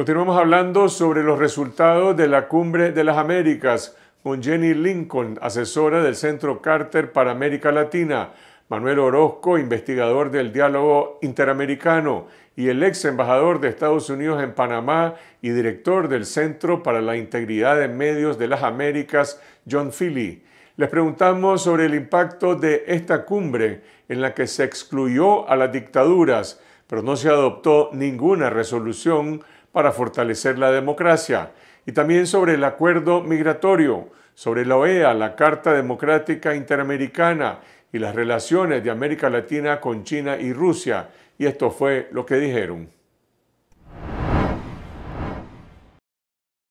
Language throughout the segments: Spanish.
Continuamos hablando sobre los resultados de la Cumbre de las Américas con Jenny Lincoln, asesora del Centro Carter para América Latina, Manuel Orozco, investigador del diálogo interamericano, y el ex embajador de Estados Unidos en Panamá y director del Centro para la Integridad de Medios de las Américas, John Philly. Les preguntamos sobre el impacto de esta cumbre en la que se excluyó a las dictaduras, pero no se adoptó ninguna resolución para fortalecer la democracia y también sobre el acuerdo migratorio, sobre la OEA, la Carta Democrática Interamericana y las relaciones de América Latina con China y Rusia. Y esto fue lo que dijeron.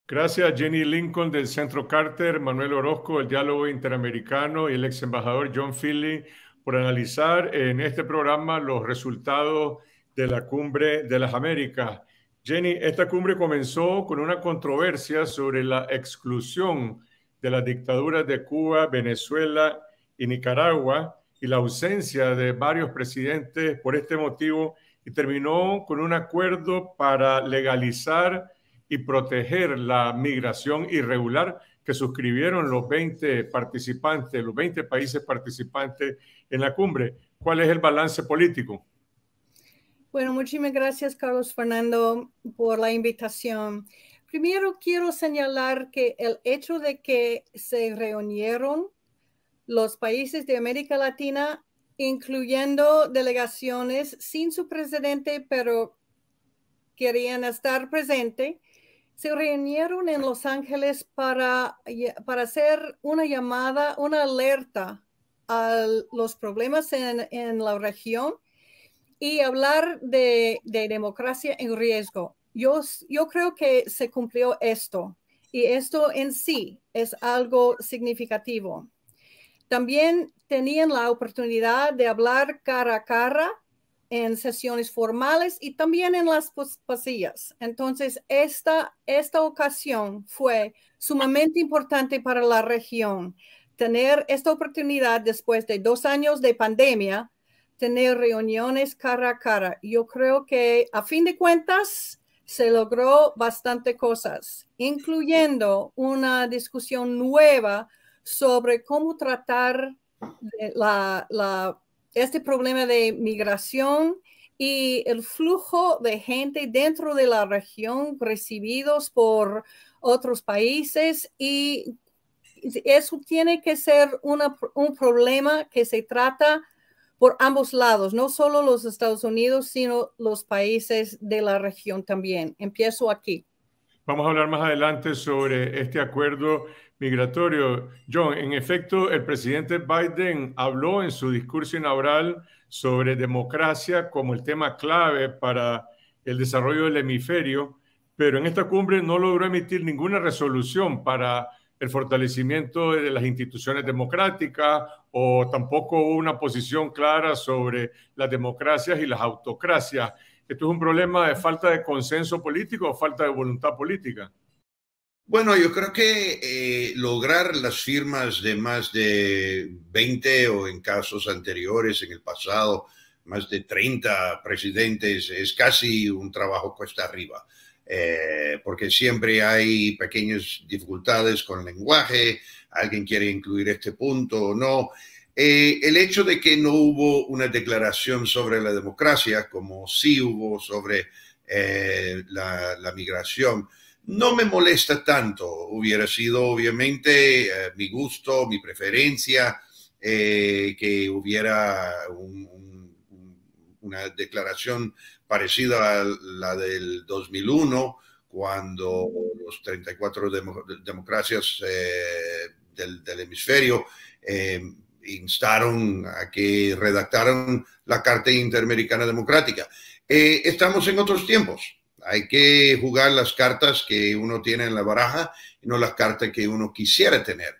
Gracias Jenny Lincoln del Centro Carter, Manuel Orozco del Diálogo Interamericano y el ex embajador John Philly por analizar en este programa los resultados de la Cumbre de las Américas. Jenny, esta cumbre comenzó con una controversia sobre la exclusión de las dictaduras de Cuba, Venezuela y Nicaragua y la ausencia de varios presidentes por este motivo y terminó con un acuerdo para legalizar y proteger la migración irregular que suscribieron los 20 participantes, los 20 países participantes en la cumbre. ¿Cuál es el balance político? Bueno, muchísimas gracias, Carlos Fernando, por la invitación. Primero quiero señalar que el hecho de que se reunieron los países de América Latina, incluyendo delegaciones sin su presidente, pero querían estar presente, se reunieron en Los Ángeles para, eh, para hacer una llamada, una alerta a los problemas en, en la región y hablar de, democracia en riesgo. Yo, yo creo que se cumplió esto y esto en sí es algo significativo. También tenían la oportunidad de hablar cara a cara en sesiones formales y también en las pasillas. Entonces, esta, esta ocasión fue sumamente importante para la región. Tener esta oportunidad después de dos años de pandemia tener reuniones cara a cara. Yo creo que a fin de cuentas se logró bastante cosas, incluyendo una discusión nueva sobre cómo tratar este problema de migración y el flujo de gente dentro de la región recibidos por otros países y eso tiene que ser un problema que se trata por ambos lados, no solo los Estados Unidos, sino los países de la región también. Empiezo aquí. Vamos a hablar más adelante sobre este acuerdo migratorio. John, en efecto, el presidente Biden habló en su discurso inaugural sobre democracia como el tema clave para el desarrollo del hemisferio, pero en esta cumbre no logró emitir ninguna resolución para el fortalecimiento de las instituciones democráticas o tampoco una posición clara sobre las democracias y las autocracias. ¿Esto es un problema de falta de consenso político o falta de voluntad política? Bueno, yo creo que eh, lograr las firmas de más de 20 o en casos anteriores, en el pasado, más de 30 presidentes, es casi un trabajo cuesta arriba. Eh, porque siempre hay pequeñas dificultades con el lenguaje, alguien quiere incluir este punto o no. Eh, el hecho de que no hubo una declaración sobre la democracia, como sí hubo sobre eh, la, migración, no me molesta tanto. Hubiera sido obviamente mi gusto, mi preferencia, que hubiera un una declaración parecida a la del 2001, cuando los 34 democracias eh, del, hemisferio eh, instaron a que redactaran la Carta Interamericana Democrática. Eh, estamos en otros tiempos. Hay que jugar las cartas que uno tiene en la baraja y no las cartas que uno quisiera tener.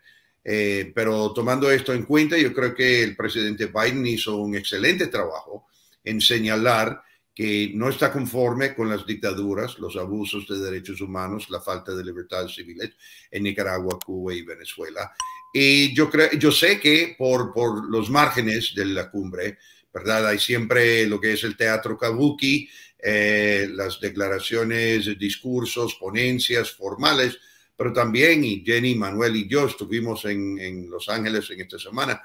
pero tomando esto en cuenta, yo creo que el presidente Biden hizo un excelente trabajo en señalar que no está conforme con las dictaduras, los abusos de derechos humanos, la falta de libertad civil en Nicaragua, Cuba y Venezuela. Y yo, creo, yo sé que por, por los márgenes de la cumbre, ¿verdad? Hay siempre lo que es el teatro kabuki, eh, las declaraciones, discursos, ponencias formales, pero también, y Jenny, Manuel y yo estuvimos en, en Los Ángeles en esta semana,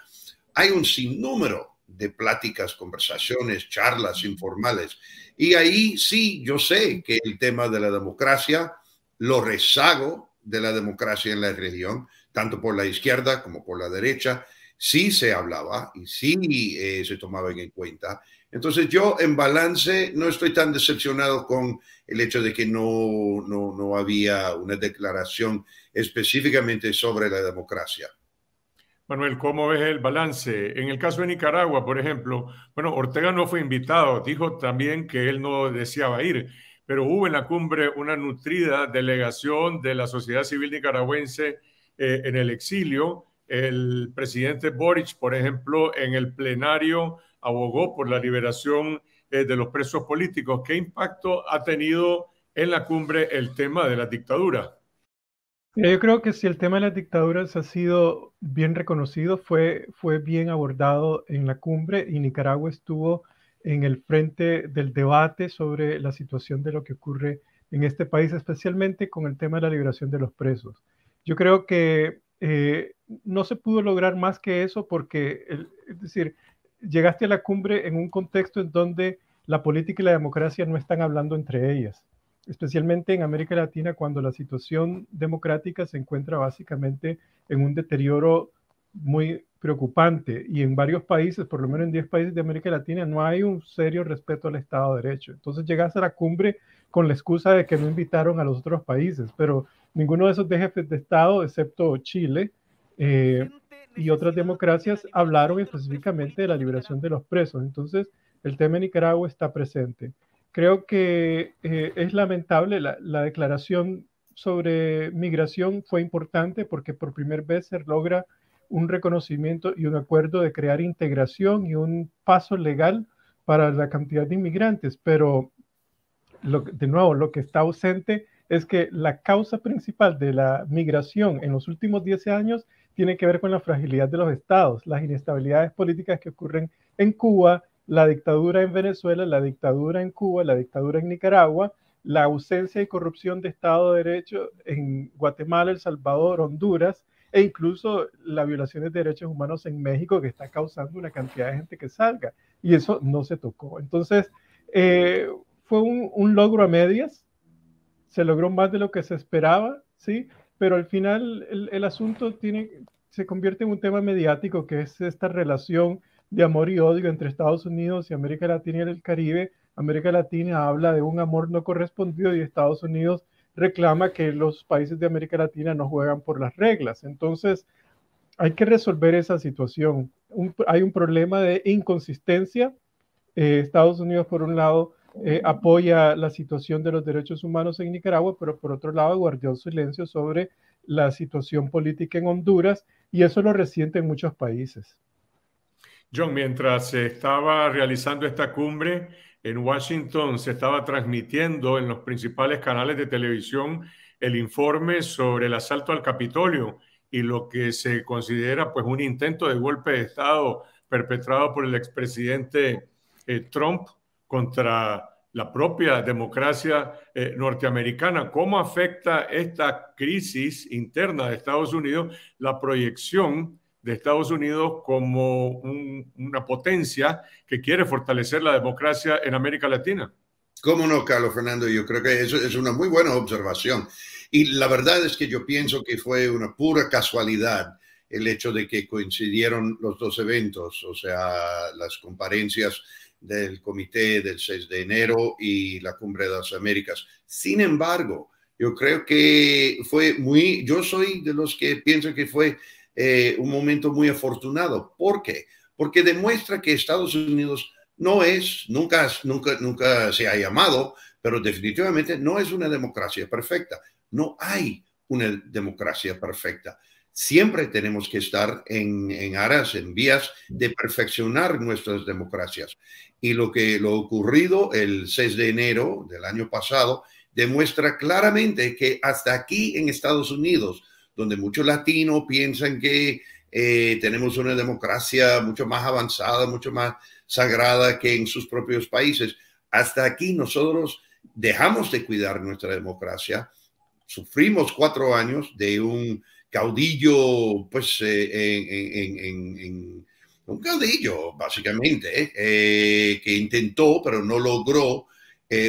hay un sinnúmero de pláticas, conversaciones, charlas informales. Y ahí sí, yo sé que el tema de la democracia, lo rezago de la democracia en la región, tanto por la izquierda como por la derecha, sí se hablaba y sí eh, se tomaban en cuenta. Entonces yo en balance no estoy tan decepcionado con el hecho de que no, no, no había una declaración específicamente sobre la democracia. Manuel, ¿cómo ves el balance? En el caso de Nicaragua, por ejemplo, bueno, Ortega no fue invitado, dijo también que él no deseaba ir, pero hubo en la cumbre una nutrida delegación de la sociedad civil nicaragüense eh, en el exilio. El presidente Boric, por ejemplo, en el plenario abogó por la liberación eh, de los presos políticos. ¿Qué impacto ha tenido en la cumbre el tema de la dictadura? yo creo que si el tema de las dictaduras ha sido bien reconocido, fue, fue bien abordado en la cumbre y Nicaragua estuvo en el frente del debate sobre la situación de lo que ocurre en este país, especialmente con el tema de la liberación de los presos. Yo creo que eh, no se pudo lograr más que eso porque, es decir, llegaste a la cumbre en un contexto en donde la política y la democracia no están hablando entre ellas especialmente en América Latina, cuando la situación democrática se encuentra básicamente en un deterioro muy preocupante y en varios países, por lo menos en 10 países de América Latina, no hay un serio respeto al Estado de Derecho. Entonces llegas a la cumbre con la excusa de que no invitaron a los otros países, pero ninguno de esos jefes de Estado, excepto Chile eh, y otras democracias, hablaron específicamente de la liberación de los presos. Entonces el tema de Nicaragua está presente. Creo que eh, es lamentable la, declaración sobre migración fue importante porque por primera vez se logra un reconocimiento y un acuerdo de crear integración y un paso legal para la cantidad de inmigrantes, pero de nuevo, lo que está ausente es que la causa principal de la migración en los últimos 10 años tiene que ver con la fragilidad de los estados, las inestabilidades políticas que ocurren en Cuba, la dictadura en Venezuela, la dictadura en Cuba, la dictadura en Nicaragua, la ausencia y corrupción de Estado de Derecho en Guatemala, El Salvador, Honduras e incluso la violación de derechos humanos en México que está causando una cantidad de gente que salga. Y eso no se tocó. Entonces, eh, fue un, logro a medias, se logró más de lo que se esperaba, ¿sí? Pero al final el, el asunto tiene, se convierte en un tema mediático que es esta relación de amor y odio entre Estados Unidos y América Latina y el Caribe. América Latina habla de un amor no correspondido y Estados Unidos reclama que los países de América Latina no juegan por las reglas. Entonces, hay que resolver esa situación. hay un problema de inconsistencia. Eh, Estados Unidos, por un lado, eh, apoya la situación de los derechos humanos en Nicaragua, pero por otro lado, guardó silencio sobre la situación política en Honduras y eso lo resiente en muchos países. John, mientras se estaba realizando esta cumbre en Washington, se estaba transmitiendo en los principales canales de televisión el informe sobre el asalto al Capitolio y lo que se considera pues un intento de golpe de Estado perpetrado por el expresidente eh, Trump contra la propia democracia eh, norteamericana. ¿Cómo afecta esta crisis interna de Estados Unidos la proyección de Estados Unidos como una potencia que quiere fortalecer la democracia en América Latina. ¿Cómo no, Carlos Fernando? Yo creo que eso es una muy buena observación. Y la verdad es que yo pienso que fue una pura casualidad el hecho de que coincidieron los dos eventos, o sea, las comparencias del comité del 6 de enero y la cumbre de las Américas. Sin embargo, yo creo que fue muy, yo soy de los que pienso que fue eh, un momento muy afortunado. ¿Por qué? Porque demuestra que Estados Unidos no es, nunca, nunca, nunca se ha llamado, pero definitivamente no es una democracia perfecta. No hay una democracia perfecta. Siempre tenemos que estar en, en aras, en vías de perfeccionar nuestras democracias. Y lo que lo ocurrido el 6 de enero del año pasado demuestra claramente que hasta aquí en Estados Unidos, donde muchos latinos piensan que eh, tenemos una democracia mucho más avanzada, mucho más sagrada que en sus propios países. Hasta aquí nosotros dejamos de cuidar nuestra democracia, sufrimos cuatro años de un caudillo, pues, eh, en, un caudillo, básicamente, eh, que intentó, pero no logró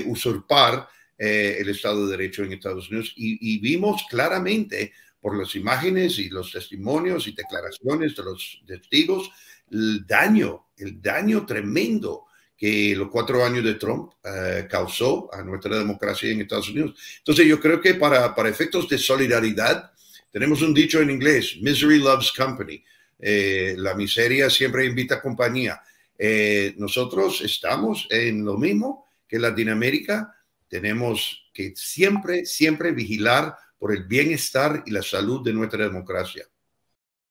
usurpar el Estado de Derecho en Estados Unidos y vimos claramente por las imágenes y los testimonios y declaraciones de los testigos, el daño, el daño tremendo que los cuatro años de Trump eh, causó a nuestra democracia en Estados Unidos. Entonces yo creo que para, para efectos de solidaridad, tenemos un dicho en inglés, misery loves company, eh, la miseria siempre invita compañía. Eh, nosotros estamos en lo mismo que Latinoamérica, tenemos que siempre, siempre vigilar por el bienestar y la salud de nuestra democracia.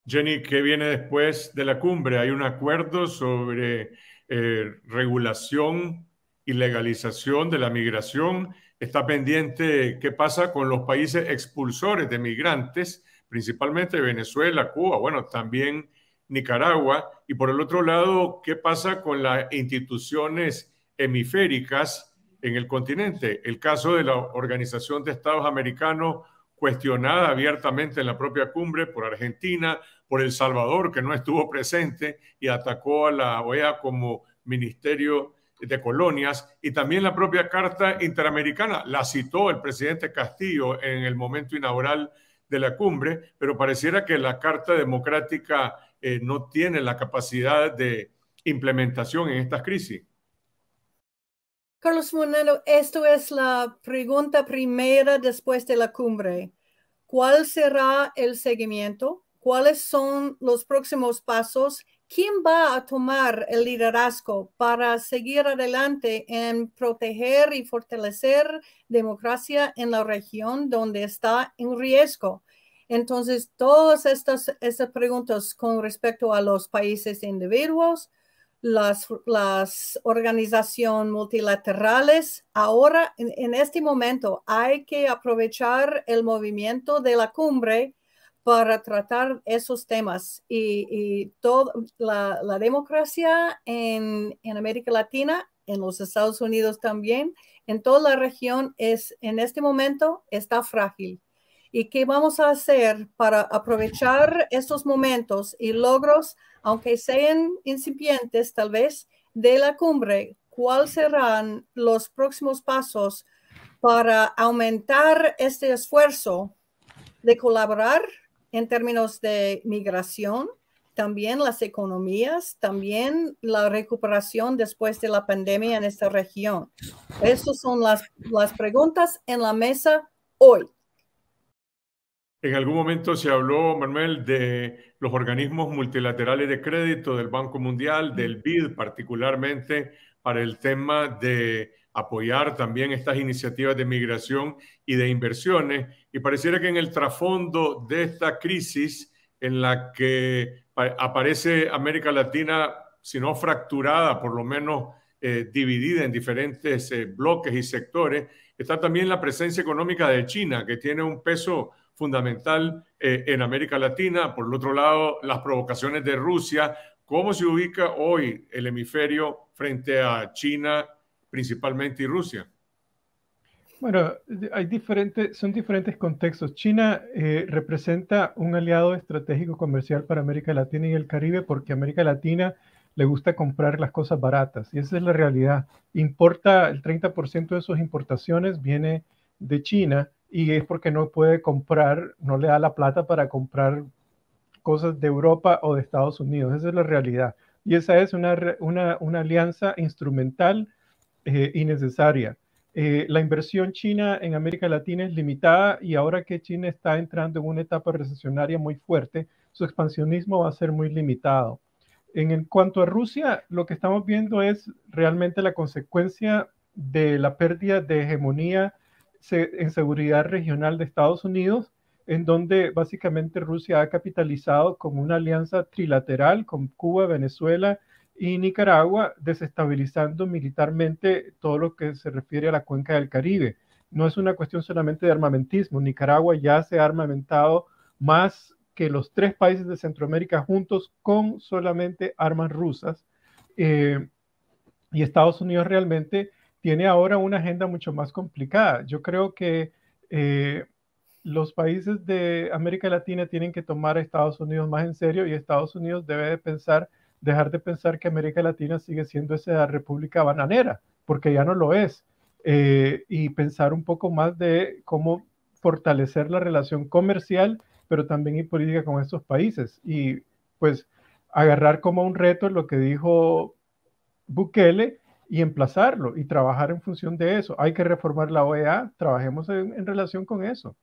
Jenny, ¿qué viene después de la cumbre? ¿Hay un acuerdo sobre eh, regulación y legalización de la migración? Está pendiente qué pasa con los países expulsores de migrantes, principalmente Venezuela, Cuba, bueno, también Nicaragua. Y por el otro lado, ¿qué pasa con las instituciones hemisféricas en el continente? El caso de la Organización de Estados Americanos cuestionada abiertamente en la propia cumbre por Argentina, por El Salvador, que no estuvo presente y atacó a la OEA como Ministerio de Colonias, y también la propia Carta Interamericana. La citó el presidente Castillo en el momento inaugural de la cumbre, pero pareciera que la Carta Democrática eh, no tiene la capacidad de implementación en estas crisis. Carlos Monano, esto es la pregunta primera después de la cumbre. ¿Cuál será el seguimiento? ¿Cuáles son los próximos pasos? ¿Quién va a tomar el liderazgo para seguir adelante en proteger y fortalecer democracia en la región donde está en riesgo? Entonces, todas estas, estas preguntas con respecto a los países individuos, las, organizaciones multilaterales. Ahora, en, este momento, hay que aprovechar el movimiento de la cumbre para tratar esos temas. Y, toda la, democracia en, en América Latina, en los Estados Unidos también, en toda la región, es, en este momento está frágil y qué vamos a hacer para aprovechar estos momentos y logros aunque sean incipientes tal vez, de la cumbre, ¿cuáles serán los próximos pasos para aumentar este esfuerzo de colaborar en términos de migración, también las economías, también la recuperación después de la pandemia en esta región? Estas son las, las preguntas en la mesa hoy. En algún momento se habló, Manuel, de los organismos multilaterales de crédito del Banco Mundial, del BID particularmente, para el tema de apoyar también estas iniciativas de migración y de inversiones. Y pareciera que en el trasfondo de esta crisis en la que aparece América Latina, si no fracturada, por lo menos eh, dividida en diferentes eh, bloques y sectores, está también la presencia económica de China, que tiene un peso fundamental eh, en América Latina. Por el otro lado, las provocaciones de Rusia. ¿Cómo se ubica hoy el hemisferio frente a China principalmente y Rusia? Bueno, hay diferentes, son diferentes contextos. China eh, representa un aliado estratégico comercial para América Latina y el Caribe porque América Latina le gusta comprar las cosas baratas y esa es la realidad. Importa el 30% de sus importaciones viene de China y es porque no puede comprar, no le da la plata para comprar cosas de Europa o de Estados Unidos. Esa es la realidad. Y esa es una, alianza instrumental y eh, necesaria. Eh, la inversión china en América Latina es limitada y ahora que China está entrando en una etapa recesionaria muy fuerte, su expansionismo va a ser muy limitado. En, en cuanto a Rusia, lo que estamos viendo es realmente la consecuencia de la pérdida de hegemonía en seguridad regional de Estados Unidos, en donde básicamente Rusia ha capitalizado como una alianza trilateral con Cuba, Venezuela y Nicaragua, desestabilizando militarmente todo lo que se refiere a la cuenca del Caribe. No es una cuestión solamente de armamentismo. Nicaragua ya se ha armamentado más que los tres países de Centroamérica juntos con solamente armas rusas. Eh, y Estados Unidos realmente tiene ahora una agenda mucho más complicada. Yo creo que eh, los países de América Latina tienen que tomar a Estados Unidos más en serio y Estados Unidos debe de pensar, dejar de pensar que América Latina sigue siendo esa república bananera, porque ya no lo es, eh, y pensar un poco más de cómo fortalecer la relación comercial, pero también y política con estos países. Y pues agarrar como un reto lo que dijo Bukele y emplazarlo y trabajar en función de eso. Hay que reformar la OEA, trabajemos en, relación con eso.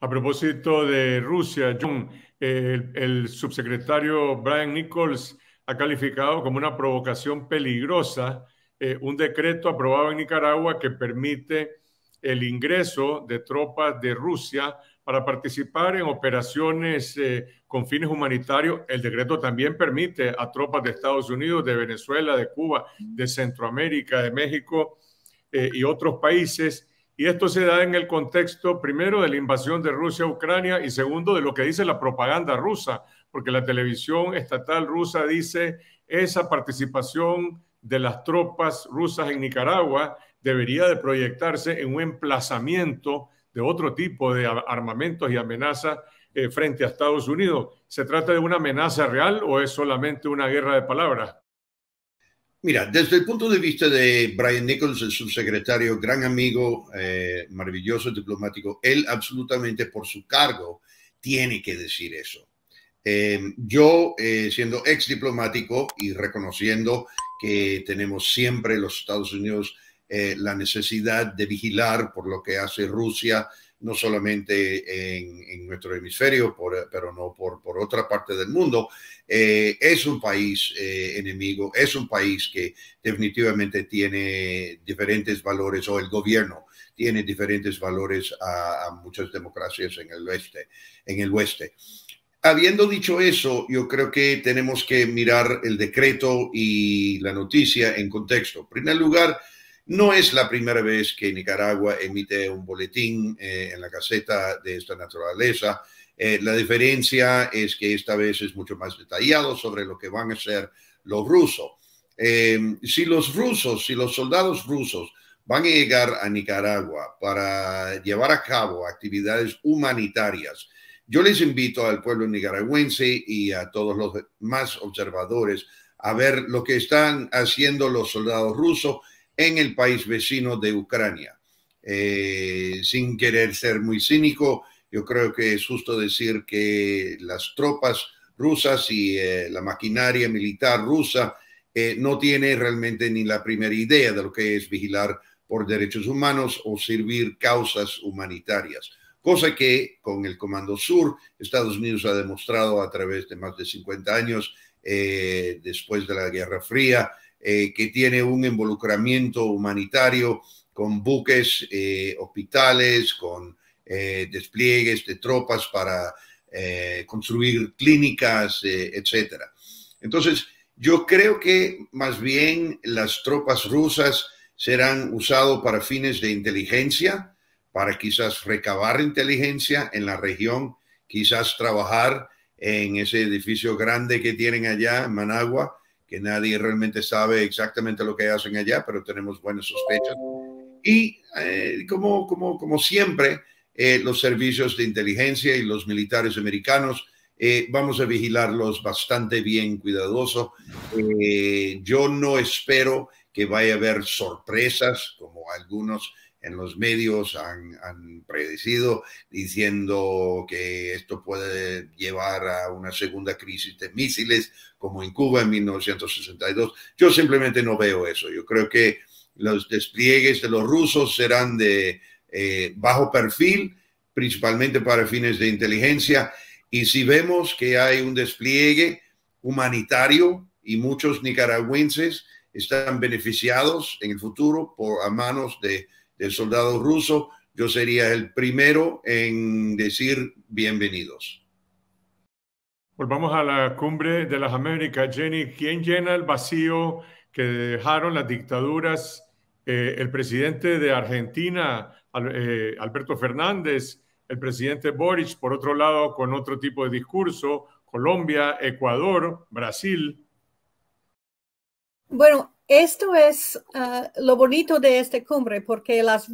A propósito de Rusia, John, el, subsecretario Brian Nichols ha calificado como una provocación peligrosa eh, un decreto aprobado en Nicaragua que permite el ingreso de tropas de Rusia para participar en operaciones eh, con fines humanitarios. El decreto también permite a tropas de Estados Unidos, de Venezuela, de Cuba, de Centroamérica, de México eh, y otros países. Y esto se da en el contexto, primero, de la invasión de Rusia a Ucrania y segundo, de lo que dice la propaganda rusa, porque la televisión estatal rusa dice esa participación de las tropas rusas en Nicaragua debería de proyectarse en un emplazamiento de otro tipo de armamentos y amenazas eh, frente a Estados Unidos. ¿Se trata de una amenaza real o es solamente una guerra de palabras? Mira, desde el punto de vista de Brian Nichols, el subsecretario, gran amigo, eh, maravilloso diplomático, él absolutamente por su cargo tiene que decir eso. Em, yo, eh, siendo ex diplomático y reconociendo que tenemos siempre los Estados Unidos eh, la necesidad de vigilar por lo que hace Rusia, no solamente en, nuestro hemisferio, pero no por, por, otra parte del mundo. Eh, es un país eh, enemigo, es un país que definitivamente tiene diferentes valores, o el gobierno tiene diferentes valores a, muchas democracias en el oeste. En el oeste. Habiendo dicho eso, yo creo que tenemos que mirar el decreto y la noticia en contexto. En primer lugar, no es la primera vez que Nicaragua emite un boletín eh, en la caseta de esta naturaleza. Eh, la diferencia es que esta vez es mucho más detallado sobre lo que van a hacer los rusos. Em, si los rusos, si los soldados rusos van a llegar a Nicaragua para llevar a cabo actividades humanitarias, yo les invito al pueblo nicaragüense y a todos los más observadores a ver lo que están haciendo los soldados rusos en el país vecino de Ucrania. Eh, sin querer ser muy cínico, yo creo que es justo decir que las tropas rusas y eh, la maquinaria militar rusa eh, no tiene realmente ni la primera idea de lo que es vigilar por derechos humanos o servir causas humanitarias, cosa que con el Comando Sur Estados Unidos ha demostrado a través de más de 50 años después de la Guerra Fría eh, que tiene un involucramiento humanitario con buques, eh, hospitales, con eh, despliegues de tropas para construir clínicas, etc. Entonces, yo creo que más bien las tropas rusas serán usadas para fines de inteligencia, para quizás recabar inteligencia en la región, quizás trabajar en ese edificio grande que tienen allá en Managua, que nadie realmente sabe exactamente lo que hacen allá, pero tenemos buenas sospechas. Y eh, como, como, como siempre, eh, los servicios de inteligencia y los militares americanos, eh, vamos a vigilarlos bastante bien, cuidadoso. yo no espero que vaya a haber sorpresas, como algunos en los medios han, han, predecido, diciendo que esto puede llevar a una segunda crisis de misiles, como en Cuba en 1962. Yo simplemente no veo eso. Yo creo que los despliegues de los rusos serán de eh, bajo perfil, principalmente para fines de inteligencia. Y si vemos que hay un despliegue humanitario y muchos nicaragüenses están beneficiados en el futuro por a manos de el soldado ruso, yo sería el primero en decir bienvenidos. Volvamos a la cumbre de las Américas. Jenny, ¿quién llena el vacío que dejaron las dictaduras? Eh, el presidente de Argentina, eh, Alberto Fernández, el presidente Boric, por otro lado, con otro tipo de discurso, Colombia, Ecuador, Brasil. Bueno, esto es ah, lo bonito de esta cumbre, porque las,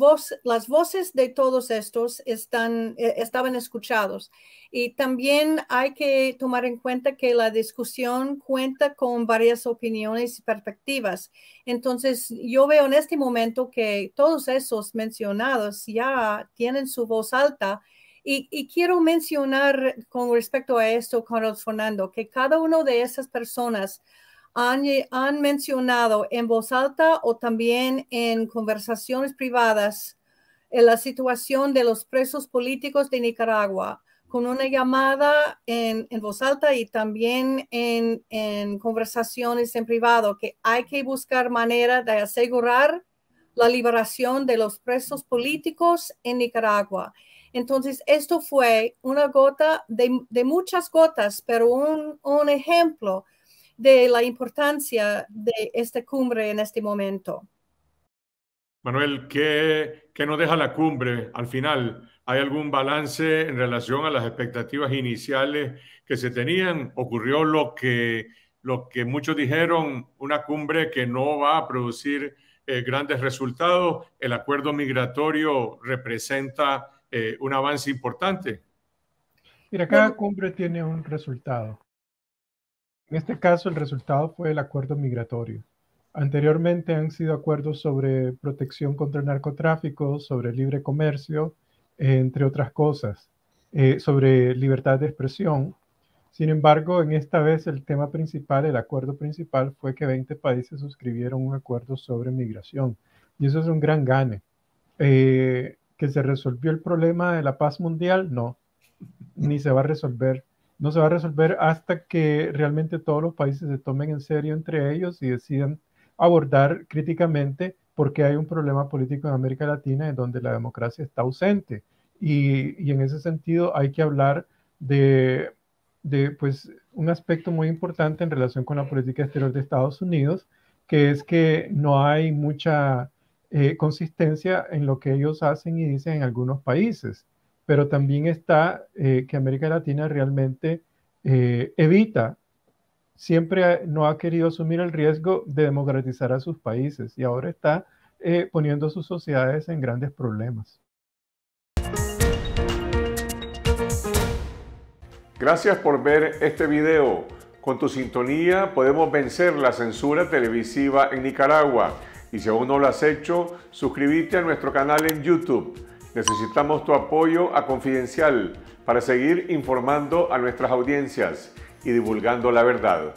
las voces de todos estos están, eh, estaban escuchados. Y también hay que tomar en cuenta que la discusión cuenta con varias opiniones y perspectivas. Entonces, yo veo en este momento que todos esos mencionados ya tienen su voz alta. Y, y quiero mencionar con respecto a esto, Carlos Fernando, que cada una de esas personas eh, han, mencionado en voz alta o también en conversaciones privadas eh, la situación de los presos políticos de Nicaragua con una llamada en, voz alta y también en, conversaciones en privado, que hay que buscar manera de asegurar la liberación de los presos políticos en Nicaragua. Entonces, esto fue una gota de, muchas gotas, pero un, un ejemplo de la importancia de esta cumbre en este momento. Manuel, ¿qué, ¿qué, nos deja la cumbre al final? ¿Hay algún balance en relación a las expectativas iniciales que se tenían? ¿Ocurrió lo que, lo que muchos dijeron, una cumbre que no va a producir eh, grandes resultados? ¿El acuerdo migratorio representa eh, un avance importante? Mira, cada cumbre tiene un resultado. En este caso, el resultado fue el acuerdo migratorio. Anteriormente han sido acuerdos sobre protección contra el narcotráfico, sobre libre comercio, entre otras cosas, eh, sobre libertad de expresión. Sin embargo, en esta vez el tema principal, el acuerdo principal, fue que 20 países suscribieron un acuerdo sobre migración. Y eso es un gran gane. Eh, ¿Que se resolvió el problema de la paz mundial? No, ni se va a resolver no se va a resolver hasta que realmente todos los países se tomen en serio entre ellos y decidan abordar críticamente porque hay un problema político en América Latina en donde la democracia está ausente. Y, en ese sentido hay que hablar de, pues, un aspecto muy importante en relación con la política exterior de Estados Unidos, que es que no hay mucha eh, consistencia en lo que ellos hacen y dicen en algunos países pero también está eh, que América Latina realmente eh, evita, siempre no ha querido asumir el riesgo de democratizar a sus países y ahora está eh, poniendo sus sociedades en grandes problemas. Gracias por ver este video. Con tu sintonía podemos vencer la censura televisiva en Nicaragua. Y si aún no lo has hecho, suscríbete a nuestro canal en YouTube. Necesitamos tu apoyo a Confidencial para seguir informando a nuestras audiencias y divulgando la verdad.